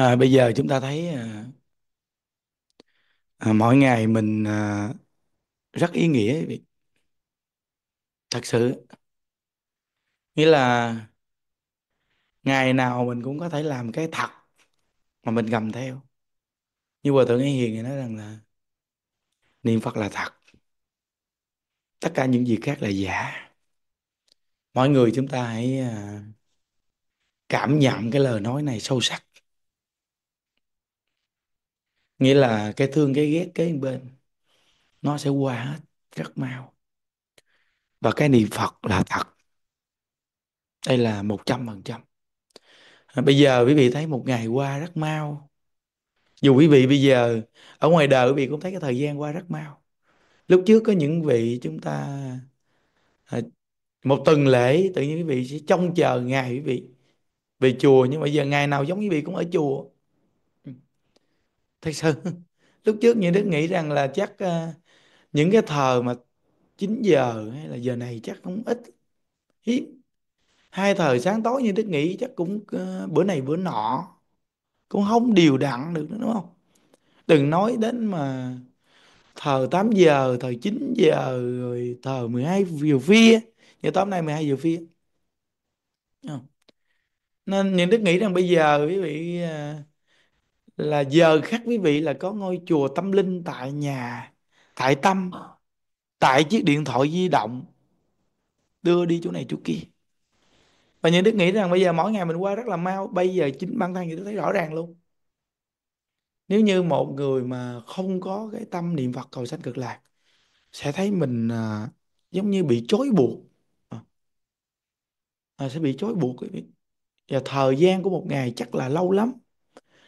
À, bây giờ chúng ta thấy à, à, mỗi ngày mình à, rất ý nghĩa thật sự nghĩa là ngày nào mình cũng có thể làm cái thật mà mình cầm theo như hòa thượng ấy hiền thì nói rằng là niệm phật là thật tất cả những gì khác là giả mọi người chúng ta hãy à, cảm nhận cái lời nói này sâu sắc nghĩa là cái thương cái ghét cái bên nó sẽ qua hết rất mau và cái niệm Phật là thật đây là một trăm phần trăm bây giờ quý vị thấy một ngày qua rất mau dù quý vị bây giờ ở ngoài đời quý vị cũng thấy cái thời gian qua rất mau lúc trước có những vị chúng ta à, một tuần lễ tự nhiên quý vị sẽ trông chờ ngày quý vị về chùa nhưng mà giờ ngày nào giống quý vị cũng ở chùa thật sự lúc trước như đức nghĩ rằng là chắc uh, những cái thờ mà 9 giờ hay là giờ này chắc cũng ít hiếm hai thời sáng tối như đức nghĩ chắc cũng uh, bữa này bữa nọ cũng không điều đặn được đúng không đừng nói đến mà thờ 8 giờ thờ 9 giờ rồi thờ 12 giờ phía như tối nay 12 giờ phía nên những đức nghĩ rằng bây giờ quý vị uh, là giờ khác quý vị là có ngôi chùa tâm linh tại nhà tại tâm tại chiếc điện thoại di động đưa đi chỗ này chỗ kia và những đức nghĩ rằng bây giờ mỗi ngày mình qua rất là mau bây giờ chính bản thang thì thấy rõ ràng luôn nếu như một người mà không có cái tâm niệm phật cầu sanh cực lạc sẽ thấy mình à, giống như bị chối buộc à, à, sẽ bị chối buộc và thời gian của một ngày chắc là lâu lắm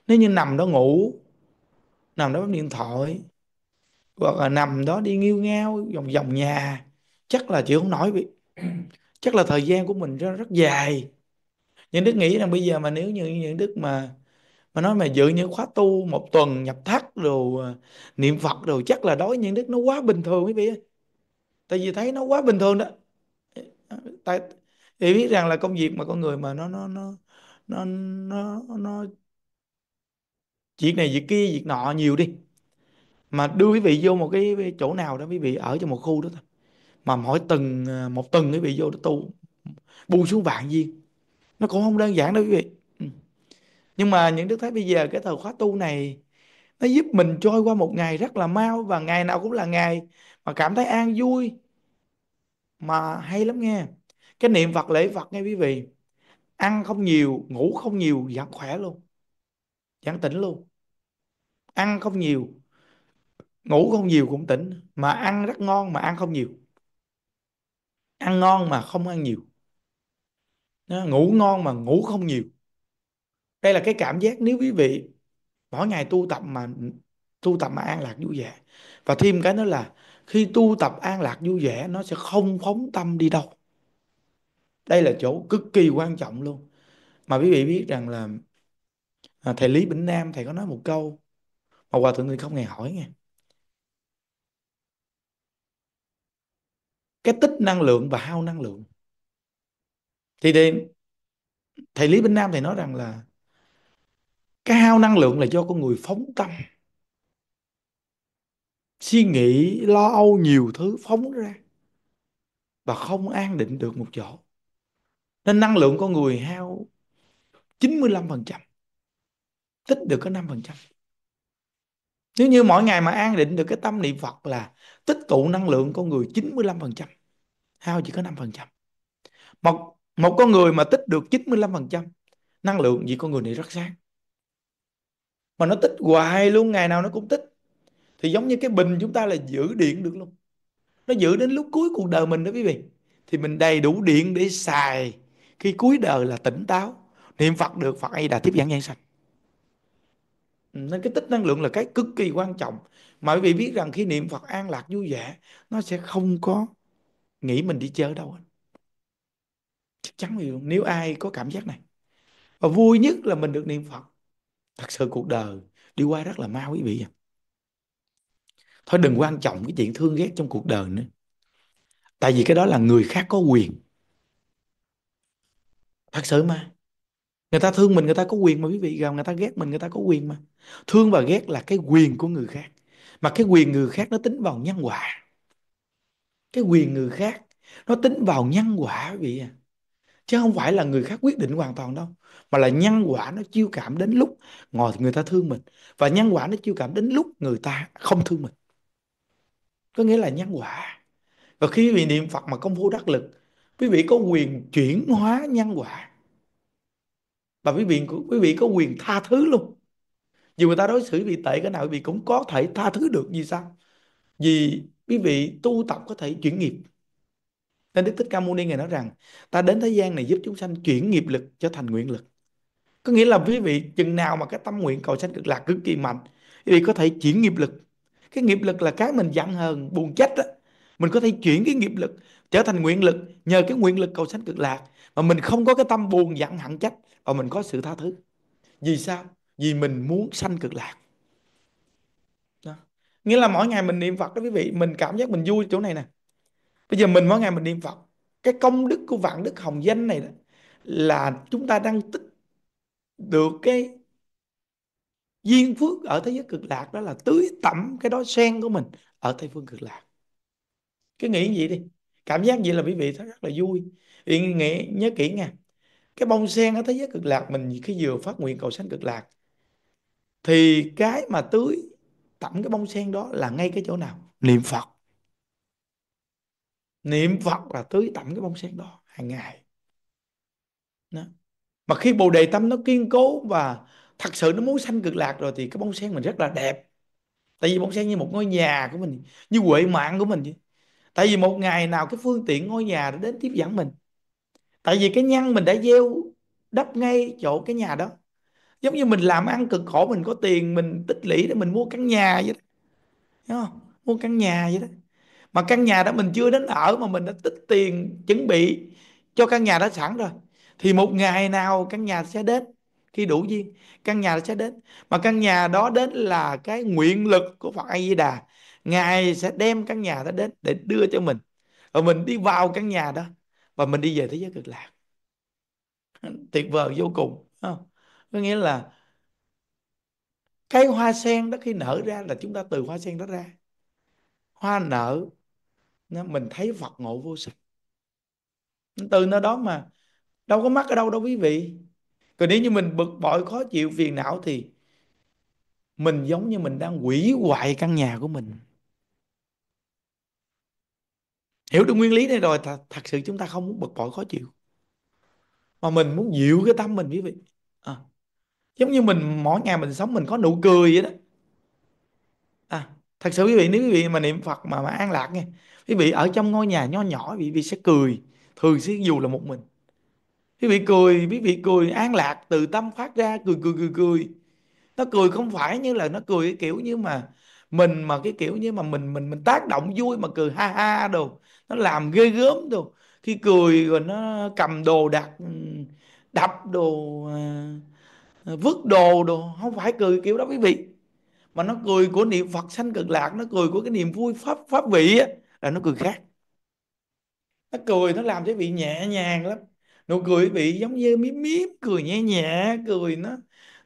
nếu như nằm đó ngủ nằm đó bấm điện thoại hoặc là nằm đó đi nghiêu ngao vòng vòng nhà chắc là chịu không nổi bị chắc là thời gian của mình rất, rất dài những đức nghĩ rằng bây giờ mà nếu như những đức mà mà nói mà dự những khóa tu một tuần nhập thắt rồi à, niệm phật rồi chắc là đối những đức nó quá bình thường quý vị ơi tại vì thấy nó quá bình thường đó tại thì biết rằng là công việc mà con người mà nó nó nó nó nó nó việc này việc kia việc nọ nhiều đi mà đưa quý vị vô một cái chỗ nào đó quý vị ở trong một khu đó thôi mà mỗi tuần à, một tuần quý vị vô đó tu bu xuống vạn viên nó cũng không đơn giản đâu quý vị ừ. nhưng mà những đức thấy bây giờ cái thời khóa tu này nó giúp mình trôi qua một ngày rất là mau và ngày nào cũng là ngày mà cảm thấy an vui mà hay lắm nghe cái niệm Phật lễ Phật nghe quý vị ăn không nhiều ngủ không nhiều giảm khỏe luôn giảng tỉnh luôn ăn không nhiều ngủ không nhiều cũng tỉnh mà ăn rất ngon mà ăn không nhiều ăn ngon mà không ăn nhiều ngủ ngon mà ngủ không nhiều đây là cái cảm giác nếu quý vị mỗi ngày tu tập mà tu tập mà an lạc vui vẻ và thêm cái nữa là khi tu tập an lạc vui vẻ nó sẽ không phóng tâm đi đâu đây là chỗ cực kỳ quan trọng luôn mà quý vị biết rằng là à, thầy Lý Bỉnh Nam thầy có nói một câu mà hòa thượng thì không nghe hỏi nghe cái tích năng lượng và hao năng lượng thì thì thầy Lý Bỉnh Nam thầy nói rằng là cái hao năng lượng là do con người phóng tâm suy nghĩ lo âu nhiều thứ phóng ra và không an định được một chỗ nên năng lượng con người hao 95% tích được có 5%. Nếu như mỗi ngày mà an định được cái tâm niệm Phật là tích tụ năng lượng con người 95%, hao chỉ có 5%. Một một con người mà tích được 95% năng lượng vì con người này rất sáng. Mà nó tích hoài luôn, ngày nào nó cũng tích. Thì giống như cái bình chúng ta là giữ điện được luôn. Nó giữ đến lúc cuối cuộc đời mình đó quý vị. Thì mình đầy đủ điện để xài khi cuối đời là tỉnh táo niệm Phật được Phật ấy đã tiếp dẫn giảng sanh Ừ, nên cái tích năng lượng là cái cực kỳ quan trọng mà quý vị biết rằng khi niệm Phật an lạc vui vẻ nó sẽ không có nghĩ mình đi chơi đâu chắc chắn hiểu nếu ai có cảm giác này và vui nhất là mình được niệm Phật thật sự cuộc đời đi qua rất là mau quý vị thôi đừng quan trọng cái chuyện thương ghét trong cuộc đời nữa tại vì cái đó là người khác có quyền thật sự mà người ta thương mình người ta có quyền mà quý vị gặp người ta ghét mình người ta có quyền mà thương và ghét là cái quyền của người khác mà cái quyền người khác nó tính vào nhân quả cái quyền người khác nó tính vào nhân quả quý vị chứ không phải là người khác quyết định hoàn toàn đâu mà là nhân quả nó chiêu cảm đến lúc ngồi người ta thương mình và nhân quả nó chiêu cảm đến lúc người ta không thương mình có nghĩa là nhân quả và khi quý vị niệm Phật mà công phu đắc lực quý vị có quyền chuyển hóa nhân quả và quý vị quý vị có quyền tha thứ luôn dù người ta đối xử vì tệ cái nào vì cũng có thể tha thứ được vì sao vì quý vị tu tập có thể chuyển nghiệp nên Đức Thích Ca Mâu Ni ngài nói rằng ta đến thế gian này giúp chúng sanh chuyển nghiệp lực cho thành nguyện lực có nghĩa là quý vị chừng nào mà cái tâm nguyện cầu sanh cực lạc cực kỳ mạnh quý vị có thể chuyển nghiệp lực cái nghiệp lực là cái mình giận hờn buồn trách á mình có thể chuyển cái nghiệp lực trở thành nguyện lực nhờ cái nguyện lực cầu sanh cực lạc mà mình không có cái tâm buồn giận hận trách và mình có sự tha thứ vì sao vì mình muốn sanh cực lạc đó. nghĩa là mỗi ngày mình niệm phật đó quý vị mình cảm giác mình vui chỗ này nè bây giờ mình mỗi ngày mình niệm phật cái công đức của vạn đức hồng danh này đó, là chúng ta đang tích được cái duyên phước ở thế giới cực lạc đó là tưới tẩm cái đó sen của mình ở tây phương cực lạc cái nghĩ vậy đi cảm giác gì là quý vị thấy rất là vui vì nghĩ nhớ kỹ nha cái bông sen ở thế giới cực lạc mình khi vừa phát nguyện cầu sanh cực lạc thì cái mà tưới tẩm cái bông sen đó là ngay cái chỗ nào niệm phật niệm phật là tưới tẩm cái bông sen đó hàng ngày đó. mà khi bồ đề tâm nó kiên cố và thật sự nó muốn sanh cực lạc rồi thì cái bông sen mình rất là đẹp tại vì bông sen như một ngôi nhà của mình như huệ mạng của mình vậy tại vì một ngày nào cái phương tiện ngôi nhà đã đến tiếp dẫn mình tại vì cái nhân mình đã gieo đắp ngay chỗ cái nhà đó giống như mình làm ăn cực khổ mình có tiền mình tích lũy để mình mua căn nhà vậy đó Thấy không mua căn nhà vậy đó mà căn nhà đó mình chưa đến ở mà mình đã tích tiền chuẩn bị cho căn nhà đó sẵn rồi thì một ngày nào căn nhà sẽ đến khi đủ duyên căn nhà sẽ đến mà căn nhà đó đến là cái nguyện lực của Phật A Di Đà ngài sẽ đem căn nhà đó đến để đưa cho mình và mình đi vào căn nhà đó và mình đi về thế giới cực lạc tuyệt vời vô cùng không? có nghĩa là cái hoa sen đó khi nở ra là chúng ta từ hoa sen đó ra hoa nở nó mình thấy Phật ngộ vô sạch từ nơi đó mà đâu có mắc ở đâu đâu quý vị còn nếu như mình bực bội khó chịu phiền não thì mình giống như mình đang hủy hoại căn nhà của mình hiểu được nguyên lý này rồi th- thật sự chúng ta không muốn bực bội khó chịu mà mình muốn dịu cái tâm mình quý vị à, giống như mình mỗi ngày mình sống mình có nụ cười vậy đó à, thật sự quý vị nếu quý vị mà niệm Phật mà, mà an lạc nghe quý vị ở trong ngôi nhà nho nhỏ quý vị sẽ cười thường xuyên dù là một mình quý vị cười quý vị cười an lạc từ tâm phát ra cười cười cười cười nó cười không phải như là nó cười cái kiểu như mà mình mà cái kiểu như mà mình mình mình tác động vui mà cười ha ha đồ nó làm ghê gớm đồ khi cười rồi nó cầm đồ đạc đập đồ à, vứt đồ đồ không phải cười kiểu đó quý vị mà nó cười của niệm phật sanh cực lạc nó cười của cái niềm vui pháp pháp vị á là nó cười khác nó cười nó làm cho vị nhẹ nhàng lắm nụ cười vị giống như miếm miếm cười nhẹ nhẹ cười nó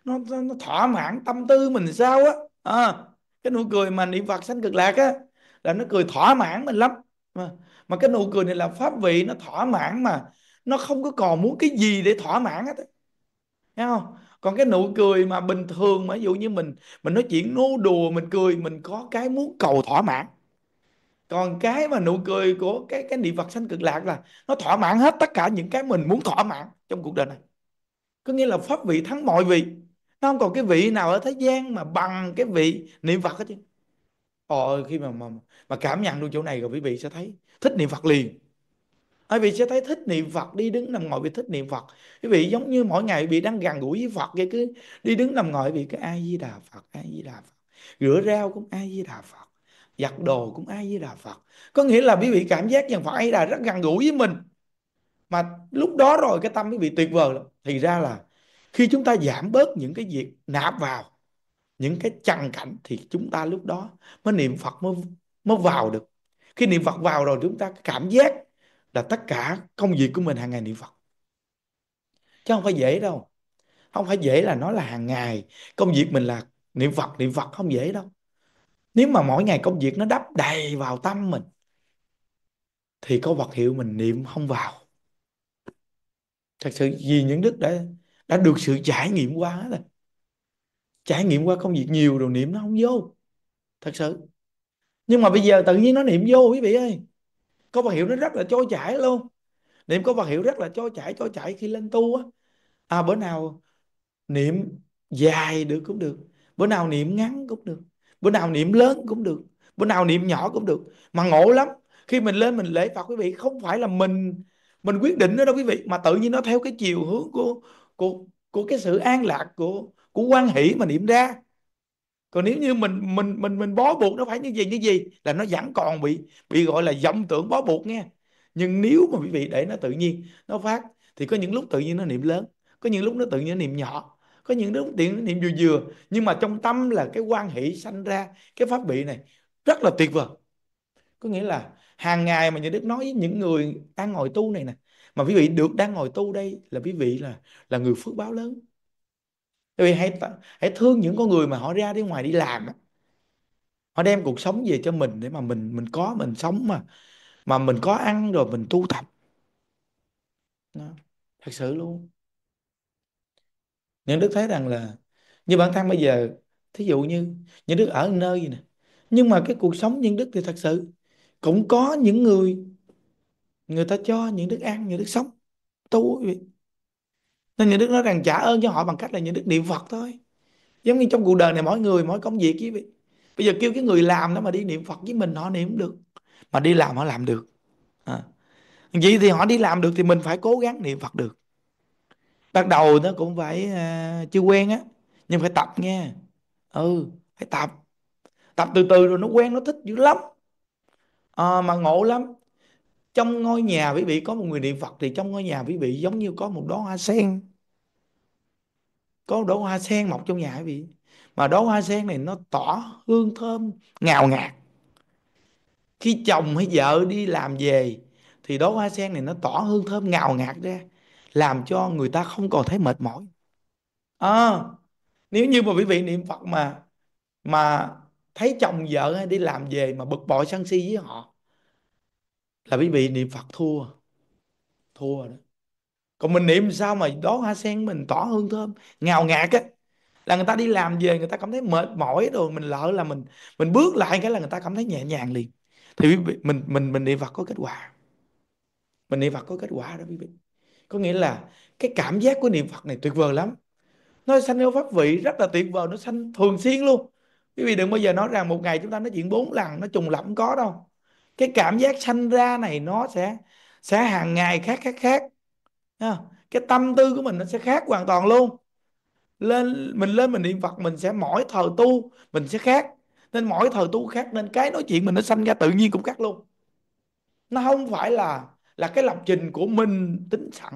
nó nó, nó thỏa mãn tâm tư mình sao á à, cái nụ cười mà niệm phật sanh cực lạc á là nó cười thỏa mãn mình lắm mà, mà cái nụ cười này là pháp vị nó thỏa mãn mà nó không có còn muốn cái gì để thỏa mãn hết thấy không còn cái nụ cười mà bình thường mà ví dụ như mình mình nói chuyện nô đùa mình cười mình có cái muốn cầu thỏa mãn còn cái mà nụ cười của cái cái niệm Phật sanh cực lạc là nó thỏa mãn hết tất cả những cái mình muốn thỏa mãn trong cuộc đời này có nghĩa là pháp vị thắng mọi vị nó không còn cái vị nào ở thế gian mà bằng cái vị niệm Phật hết chứ Ồ, khi mà, mà mà cảm nhận được chỗ này rồi quý vị sẽ thấy thích niệm Phật liền Quý vị sẽ thấy thích niệm Phật đi đứng nằm ngồi vì thích niệm Phật. Quý vị giống như mỗi ngày bị đang gần gũi với Phật vậy cứ đi đứng nằm ngồi vì cái ai di đà Phật, ai di đà Phật. Rửa rau cũng ai di đà Phật, giặt đồ cũng ai di đà Phật. Có nghĩa là quý vị cảm giác rằng Phật ấy là rất gần gũi với mình. Mà lúc đó rồi cái tâm quý vị tuyệt vời lắm. Thì ra là khi chúng ta giảm bớt những cái việc nạp vào những cái chằng cảnh thì chúng ta lúc đó mới niệm Phật mới mới vào được. Khi niệm Phật vào rồi chúng ta cảm giác là tất cả công việc của mình hàng ngày niệm Phật chứ không phải dễ đâu không phải dễ là nó là hàng ngày công việc mình là niệm Phật niệm Phật không dễ đâu nếu mà mỗi ngày công việc nó đắp đầy vào tâm mình thì có vật hiệu mình niệm không vào thật sự vì những đức đã đã được sự trải nghiệm qua rồi trải nghiệm qua công việc nhiều rồi niệm nó không vô thật sự nhưng mà bây giờ tự nhiên nó niệm vô quý vị ơi có vật hiệu nó rất là trôi chảy luôn niệm có vật hiệu rất là trôi chảy trôi chảy khi lên tu á à bữa nào niệm dài được cũng được bữa nào niệm ngắn cũng được bữa nào niệm lớn cũng được bữa nào niệm nhỏ cũng được mà ngộ lắm khi mình lên mình lễ phật quý vị không phải là mình mình quyết định đó đâu quý vị mà tự nhiên nó theo cái chiều hướng của của của cái sự an lạc của của quan hỷ mà niệm ra còn nếu như mình mình mình mình bó buộc nó phải như gì như gì là nó vẫn còn bị bị gọi là vọng tưởng bó buộc nghe nhưng nếu mà quý vị để nó tự nhiên nó phát thì có những lúc tự nhiên nó niệm lớn có những lúc nó tự nhiên nó niệm nhỏ có những lúc tiện niệm vừa vừa nhưng mà trong tâm là cái quan hệ sanh ra cái pháp bị này rất là tuyệt vời có nghĩa là hàng ngày mà nhà đức nói với những người đang ngồi tu này nè mà quý vị được đang ngồi tu đây là quý vị là là người phước báo lớn Tại vì hãy hãy thương những con người mà họ ra đi ngoài đi làm họ đem cuộc sống về cho mình để mà mình mình có mình sống mà mà mình có ăn rồi mình tu tập Đó. thật sự luôn những đức thấy rằng là như bản thân bây giờ thí dụ như những đức ở nơi gì nè nhưng mà cái cuộc sống những đức thì thật sự cũng có những người người ta cho những đức ăn những đức sống tu nên những đức nói rằng trả ơn cho họ bằng cách là những đức niệm phật thôi giống như trong cuộc đời này mỗi người mỗi công việc với bây giờ kêu cái người làm đó mà đi niệm phật với mình họ niệm được mà đi làm họ làm được à. vậy thì họ đi làm được thì mình phải cố gắng niệm phật được bắt đầu nó cũng phải uh, chưa quen á nhưng phải tập nghe ừ phải tập tập từ từ rồi nó quen nó thích dữ lắm à, mà ngộ lắm trong ngôi nhà quý vị có một người niệm Phật thì trong ngôi nhà quý vị giống như có một đóa hoa sen có đóa hoa sen mọc trong nhà quý vị mà đóa hoa sen này nó tỏa hương thơm ngào ngạt khi chồng hay vợ đi làm về thì đóa hoa sen này nó tỏa hương thơm ngào ngạt ra làm cho người ta không còn thấy mệt mỏi à, nếu như mà quý vị niệm phật mà mà thấy chồng vợ hay đi làm về mà bực bội sân si với họ là quý vị niệm Phật thua thua đó còn mình niệm sao mà đó hoa sen mình tỏ hương thơm ngào ngạt á là người ta đi làm về người ta cảm thấy mệt mỏi rồi mình lỡ là mình mình bước lại cái là người ta cảm thấy nhẹ nhàng liền thì mình mình mình, mình niệm Phật có kết quả mình niệm Phật có kết quả đó quý vị có nghĩa là cái cảm giác của niệm Phật này tuyệt vời lắm nó sanh theo pháp vị rất là tuyệt vời nó sanh thường xuyên luôn quý vị đừng bao giờ nói rằng một ngày chúng ta nói chuyện bốn lần nó trùng lặp không có đâu cái cảm giác sanh ra này nó sẽ sẽ hàng ngày khác khác khác cái tâm tư của mình nó sẽ khác hoàn toàn luôn lên mình lên mình niệm phật mình sẽ mỗi thờ tu mình sẽ khác nên mỗi thờ tu khác nên cái nói chuyện mình nó sanh ra tự nhiên cũng khác luôn nó không phải là là cái lập trình của mình tính sẵn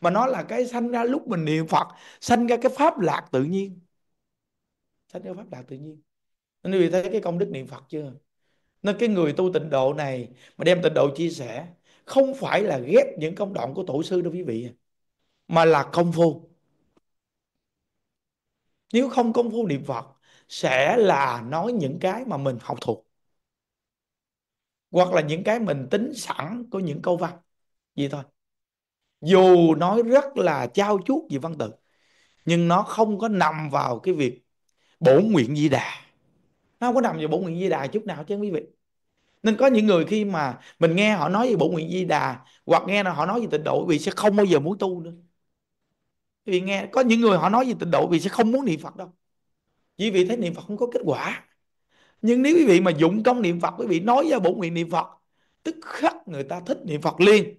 mà nó là cái sanh ra lúc mình niệm phật sanh ra cái pháp lạc tự nhiên sanh ra pháp lạc tự nhiên nên quý thấy cái công đức niệm phật chưa nên cái người tu tịnh độ này mà đem tịnh độ chia sẻ không phải là ghét những công đoạn của tổ sư đâu quý vị mà là công phu nếu không công phu niệm phật sẽ là nói những cái mà mình học thuộc hoặc là những cái mình tính sẵn có những câu văn gì thôi dù nói rất là trao chuốt gì văn tự nhưng nó không có nằm vào cái việc bổ nguyện di đà nó không có nằm vào bổ nguyện di đà chút nào chứ quý vị nên có những người khi mà mình nghe họ nói về bổ nguyện di đà hoặc nghe họ nói về tịnh độ vì sẽ không bao giờ muốn tu nữa vì nghe có những người họ nói về tịnh độ vì sẽ không muốn niệm phật đâu chỉ vì thấy niệm phật không có kết quả nhưng nếu quý vị mà dụng công niệm phật quý vị nói ra bổ nguyện niệm phật tức khắc người ta thích niệm phật liền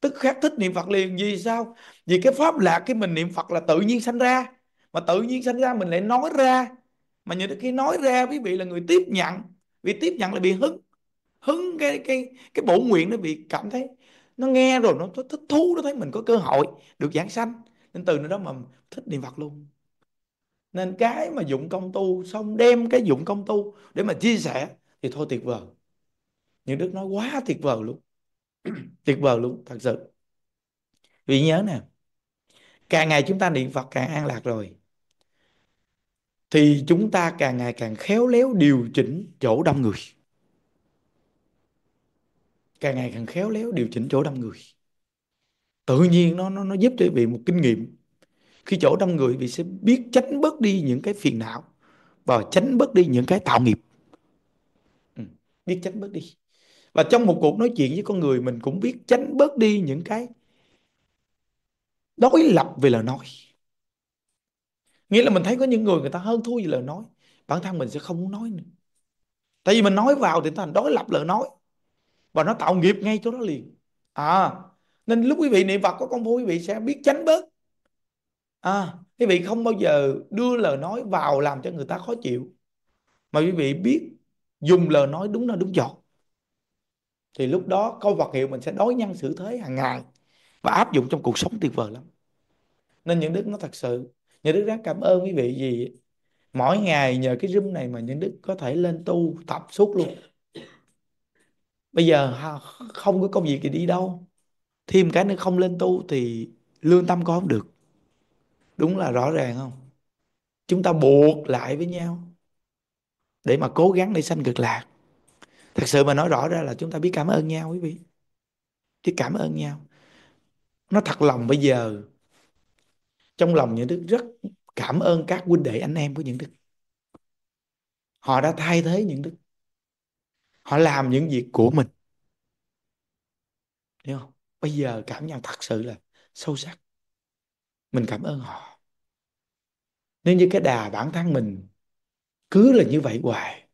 tức khắc thích niệm phật liền vì sao vì cái pháp lạc cái mình niệm phật là tự nhiên sanh ra mà tự nhiên sanh ra mình lại nói ra mà nhiều khi nói ra quý vị là người tiếp nhận vì tiếp nhận là bị hứng hứng cái cái cái bổ nguyện nó bị cảm thấy nó nghe rồi nó, nó thích thú nó thấy mình có cơ hội được giảng sanh nên từ nơi đó mà thích niệm phật luôn nên cái mà dụng công tu xong đem cái dụng công tu để mà chia sẻ thì thôi tuyệt vời những đức nói quá tuyệt vời luôn tuyệt vời luôn thật sự vì nhớ nè càng ngày chúng ta niệm phật càng an lạc rồi thì chúng ta càng ngày càng khéo léo điều chỉnh chỗ đông người càng ngày càng khéo léo điều chỉnh chỗ đông người tự nhiên nó nó nó giúp cho vị một kinh nghiệm khi chỗ đông người vị sẽ biết tránh bớt đi những cái phiền não và tránh bớt đi những cái tạo nghiệp ừ, biết tránh bớt đi và trong một cuộc nói chuyện với con người mình cũng biết tránh bớt đi những cái đối lập về lời nói nghĩa là mình thấy có những người người ta hơn thua gì lời nói bản thân mình sẽ không muốn nói nữa tại vì mình nói vào thì thành đối lập lời nói và nó tạo nghiệp ngay chỗ đó liền à nên lúc quý vị niệm phật có công phu quý vị sẽ biết tránh bớt à quý vị không bao giờ đưa lời nói vào làm cho người ta khó chịu mà quý vị biết dùng lời nói đúng là đúng chỗ thì lúc đó câu vật hiệu mình sẽ đối nhân xử thế hàng ngày và áp dụng trong cuộc sống tuyệt vời lắm nên những đức nó thật sự nhờ đức rất cảm ơn quý vị gì mỗi ngày nhờ cái zoom này mà những đức có thể lên tu tập suốt luôn bây giờ không có công việc gì đi đâu thêm cái nữa không lên tu thì lương tâm có không được đúng là rõ ràng không chúng ta buộc lại với nhau để mà cố gắng để sanh cực lạc thật sự mà nói rõ ra là chúng ta biết cảm ơn nhau quý vị chứ cảm ơn nhau nó thật lòng bây giờ trong lòng những đức rất cảm ơn các huynh đệ anh em của những đức họ đã thay thế những đức họ làm những việc của mình hiểu không bây giờ cảm nhận thật sự là sâu sắc mình cảm ơn họ nếu như cái đà bản thân mình cứ là như vậy hoài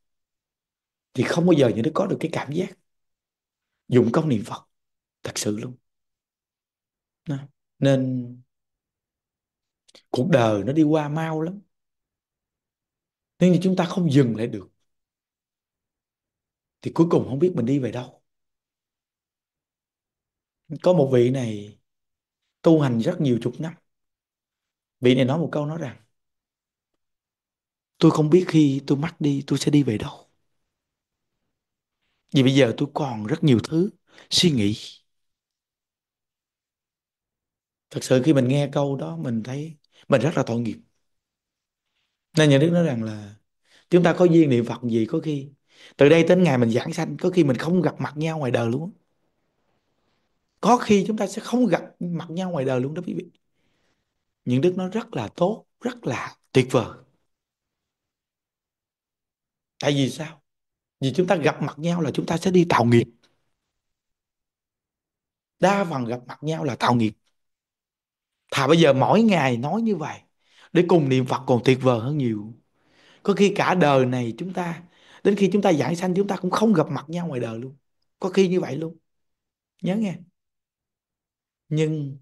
thì không bao giờ những đứa có được cái cảm giác dụng công niệm phật thật sự luôn nên cuộc đời nó đi qua mau lắm nên thì chúng ta không dừng lại được thì cuối cùng không biết mình đi về đâu có một vị này tu hành rất nhiều chục năm vị này nói một câu nói rằng tôi không biết khi tôi mất đi tôi sẽ đi về đâu vì bây giờ tôi còn rất nhiều thứ suy nghĩ thật sự khi mình nghe câu đó mình thấy mình rất là tội nghiệp nên nhà Đức nói rằng là chúng ta có duyên niệm Phật gì có khi từ đây đến ngày mình giảng sanh có khi mình không gặp mặt nhau ngoài đời luôn có khi chúng ta sẽ không gặp mặt nhau ngoài đời luôn đó quý vị những đức nó rất là tốt rất là tuyệt vời tại vì sao vì chúng ta gặp mặt nhau là chúng ta sẽ đi tạo nghiệp đa phần gặp mặt nhau là tạo nghiệp thà bây giờ mỗi ngày nói như vậy để cùng niệm phật còn tuyệt vời hơn nhiều có khi cả đời này chúng ta đến khi chúng ta giải sanh chúng ta cũng không gặp mặt nhau ngoài đời luôn có khi như vậy luôn nhớ nghe nhưng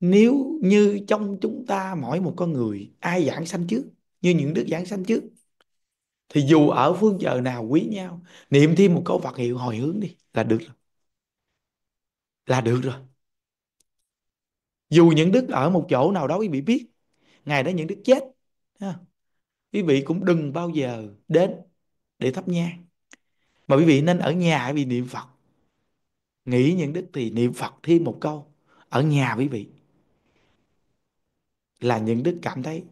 nếu như trong chúng ta mỗi một con người ai giảng sanh trước như những đức giảng sanh trước thì dù ở phương trời nào quý nhau niệm thêm một câu Phật hiệu hồi hướng đi là được rồi là được rồi dù những đức ở một chỗ nào đó quý vị biết ngày đó những đức chết ha. quý vị cũng đừng bao giờ đến để thắp nhang mà quý vị nên ở nhà vì niệm phật nghĩ những đức thì niệm phật thêm một câu ở nhà quý vị là những đức cảm thấy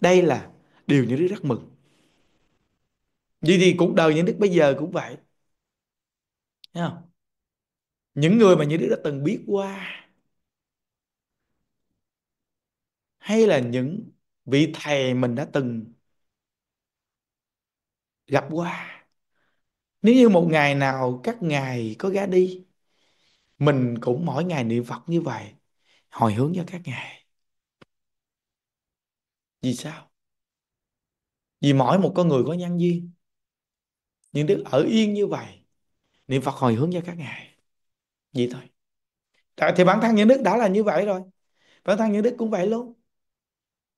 đây là điều những đức rất mừng vì thì cuộc đời những đức bây giờ cũng vậy Thấy không? những người mà những đức đã từng biết qua hay là những vị thầy mình đã từng gặp qua nếu như một ngày nào các ngài có ra đi mình cũng mỗi ngày niệm phật như vậy hồi hướng cho các ngài vì sao vì mỗi một con người có nhân duyên nhưng đức ở yên như vậy niệm phật hồi hướng cho các ngài vậy thôi thì bản thân những đức đã là như vậy rồi bản thân những đức cũng vậy luôn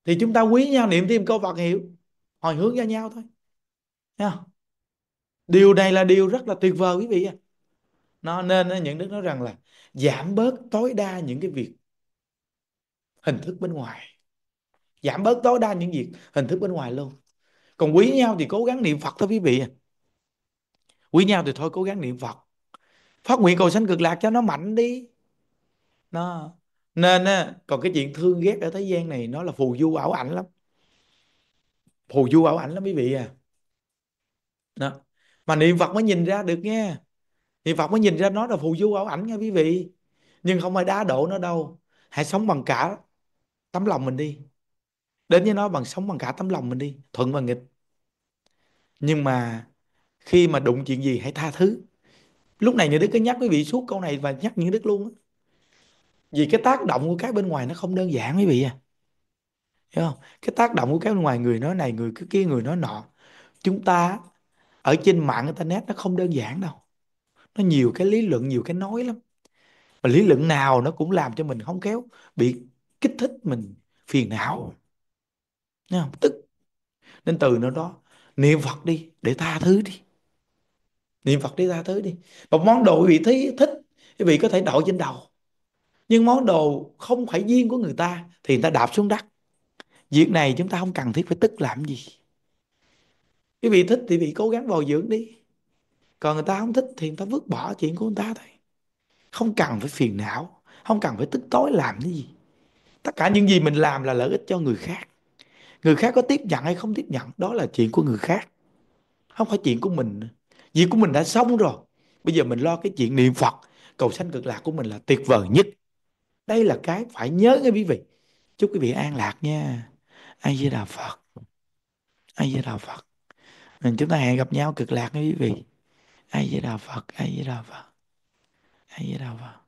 thì chúng ta quý nhau niệm thêm câu Phật hiệu hồi hướng cho nhau thôi nha điều này là điều rất là tuyệt vời quý vị à. nó nên những đức nói rằng là giảm bớt tối đa những cái việc hình thức bên ngoài giảm bớt tối đa những việc hình thức bên ngoài luôn còn quý nhau thì cố gắng niệm Phật thôi quý vị à. quý nhau thì thôi cố gắng niệm Phật phát nguyện cầu sanh cực lạc cho nó mạnh đi nó nên á còn cái chuyện thương ghét ở thế gian này nó là phù du ảo ảnh lắm phù du ảo ảnh lắm quý vị à đó. mà niệm phật mới nhìn ra được nghe niệm phật mới nhìn ra nó là phù du ảo ảnh nha quý vị nhưng không ai đá đổ nó đâu hãy sống bằng cả tấm lòng mình đi đến với nó bằng sống bằng cả tấm lòng mình đi thuận và nghịch nhưng mà khi mà đụng chuyện gì hãy tha thứ lúc này như đức cứ nhắc quý vị suốt câu này và nhắc những đức luôn vì cái tác động của cái bên ngoài nó không đơn giản quý vị à hiểu không cái tác động của cái bên ngoài người nói này người cứ kia người nói nọ chúng ta ở trên mạng internet nó không đơn giản đâu nó nhiều cái lý luận nhiều cái nói lắm mà lý luận nào nó cũng làm cho mình không kéo, bị kích thích mình phiền não Nghe không? tức nên từ nó đó niệm phật đi để tha thứ đi niệm phật đi tha thứ đi một món đồ quý vị thấy thích quý vị có thể đội trên đầu nhưng món đồ không phải duyên của người ta thì người ta đạp xuống đất việc này chúng ta không cần thiết phải tức làm gì quý vị thích thì vị cố gắng bồi dưỡng đi còn người ta không thích thì người ta vứt bỏ chuyện của người ta thôi không cần phải phiền não không cần phải tức tối làm cái gì tất cả những gì mình làm là lợi ích cho người khác người khác có tiếp nhận hay không tiếp nhận đó là chuyện của người khác không phải chuyện của mình việc của mình đã xong rồi bây giờ mình lo cái chuyện niệm phật cầu sanh cực lạc của mình là tuyệt vời nhất đây là cái phải nhớ nghe quý vị chúc quý vị an lạc nha a di đà phật a di đà phật mình chúng ta hẹn gặp nhau cực lạc nha quý vị a di đà phật a di đà phật a di đà phật